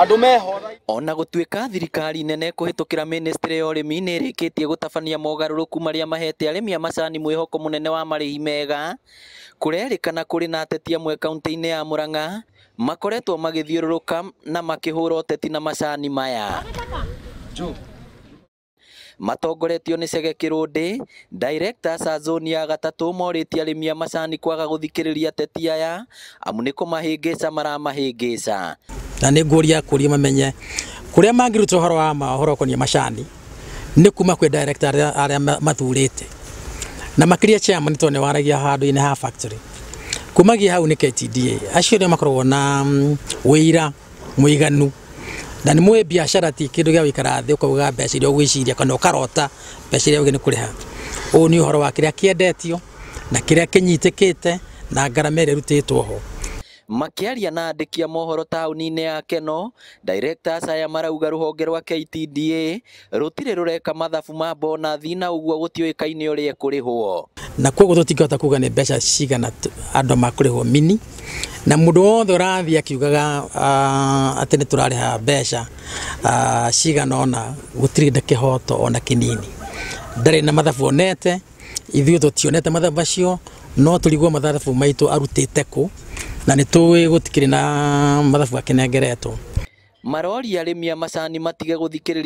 andå mehora ona gũtuĩka thirikari nene kũhĩtũkĩra ministry ya ũrĩmi nĩ ĩrĩkĩtie gũtabania mogarũrũku marĩa mahete arĩmi a macani mwĩhoko nene wa marĩhi mega kũrerĩkana kũrĩ na ateti amwe kaunti-inĩ ya Murang'a makoretwo magĩthiũrũrũka na makĩhũra ũteti na macani maya matongoretio nĩ Chege Kĩrũndĩ, director sa zone ya gatatũ morĩtie arĩmi a macani kwaga gũthikĩrĩria ateti aya amu nĩ kũmahĩngĩca maramahĩngĩca na nä ngå ria kå ria mamenye kå rä a mangä ruta å horo wa ma å horo koniä macani nä kuma kwä arä a mathurä te na makiria chairman tondå nä waragia handå-inä ha factory kumagia hau nä KTDA acio rä makoragwo na wä ira må na nä mwä biacara ti kä ndå gä a gå ikara thä å kauga mbeca iria å gwä ciria kana å karota mbeca iria å gä nä kå rä ha å yå nä å horo wa kä rä a kä endetio na kä rä a kä nyitä kä te na ngarama ä rä a rutä two ho makiaria na andikia mohoro taũni-inĩ ya Keno directors aya marauga rũhonge rwa KTDA rũtirĩ rũreka mathabu ma bonathi na ũguo gũtiũĩkaine ũrĩa kũrĩhwo na kwa koguo tũtingĩhota kuga nĩ mbeca cigana andũ makũrĩhwo mini na mundu wothe ũrathiĩ akiugaga uh, ah, atene nĩ tũrarĩha mbeca uh, cigana ona gũtirĩ na kĩhoto ona kinini ndarĩ na mathabu onete ithuĩ tionete mathabu macio no tũrigwo mathabu maitũ arutĩte kũ na nä tå ä gå tikirä na mathabu akenengeretwo maroria arĩmi a macani matige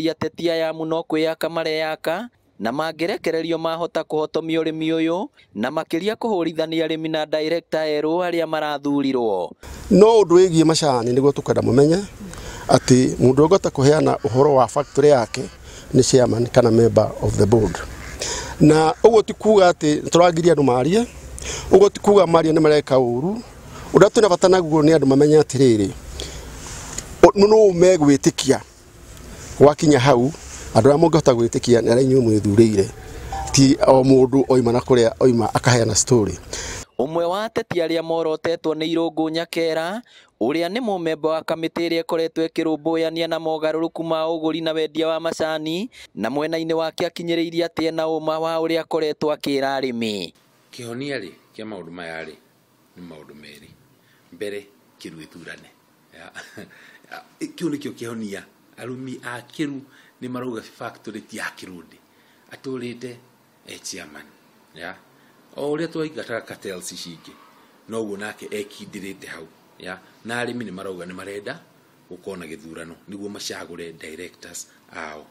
ya ateti no kwä kwĩyaka mareyaka na mangĩrekererio mahota kũhotomia ũrĩmi ũyũ na makiria kuhurithania arĩmi na directa erũ arĩa marathurirwo no ũndũ wĩgiĩ macani nĩguo tũkenda mũmenye atĩ mũndũ ũngĩhota kũheana ũhoro wa factory yake ni chairman kana member of the board na ũguo ti kuga atĩ tũragiria andũ marie ũguo ti kuga marie ni mareka uru undu twina bata naguo ni andu mamenye atiriri nuu megwitikia wakinya hau andu aria mungihota gwitikia ni aria inyuĩ mwithurĩire ti o mundu oima na kuria oima na story umwe wa ateti aria morotetwo ni irungu nyakera uria ni mumemba wa kamiti iria ikoretwo ikirumbuiania na mogaruruku ma uguri na wendia wa macani na mwena-ini wake akinyiriirie atie na uma wa uria akoretwo akira arimi kihonia ri kia maundu maya ri ni maundu meri mbere kirwithurane githurane kiu nikio kionia arumi akiru ni marauga factory ti ya kirundi aturite e chairman ya o to igata cartels ici no noguo nake ekindirite hau ya na arimi ni marauga ni marenda ukona githurano niguo nĩguo directors ao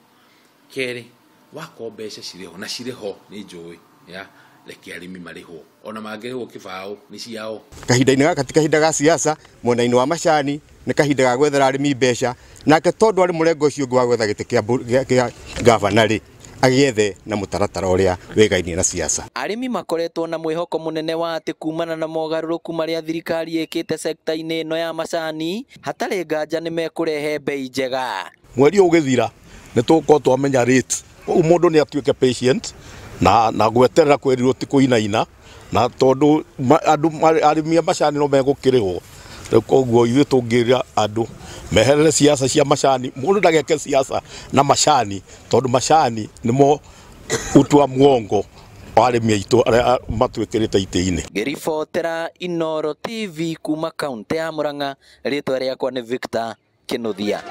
kerĩ wakorwo mbeca na shireho ni joy ya leki arimi marihwo ona mangirihwo kibao ni ciao kahinda-inä gaka ti kahinda ga siasa mwena-inä wa macani nä kahinda ga gwethera arimi mbeca nake tondå arä må rengo å cio å ngä wa gwetha gä tä kä gavana rä agiethe na mutaratara uria wegainie na siasa arimi makoretwo na mwihoko munene wa ati kumana na mogaruruku maria thirikari ikite sekta ine no ya macani hatarĩ nganja ni mekurehe mbei njega mweri ugithira ni tukotwa menya rate ũguo mũndũ nĩ atuĩke patient na na gweterera kwerirwo ti kuinaina na tondu andu arimi a macani no megukirihwo koguo ithuĩ tũngĩria andũ meherere ciaca cia macani mũndũ ndageke ciaca na macani tondũ macani nĩmo utua muongo arĩmi aitũ arĩa matwĩkĩrĩte itĩ-inĩ ngĩribotera Inoro TV kuma kaũntĩ ya Mũrang'a rĩtwa rĩakwa nĩ Victor Kinuthia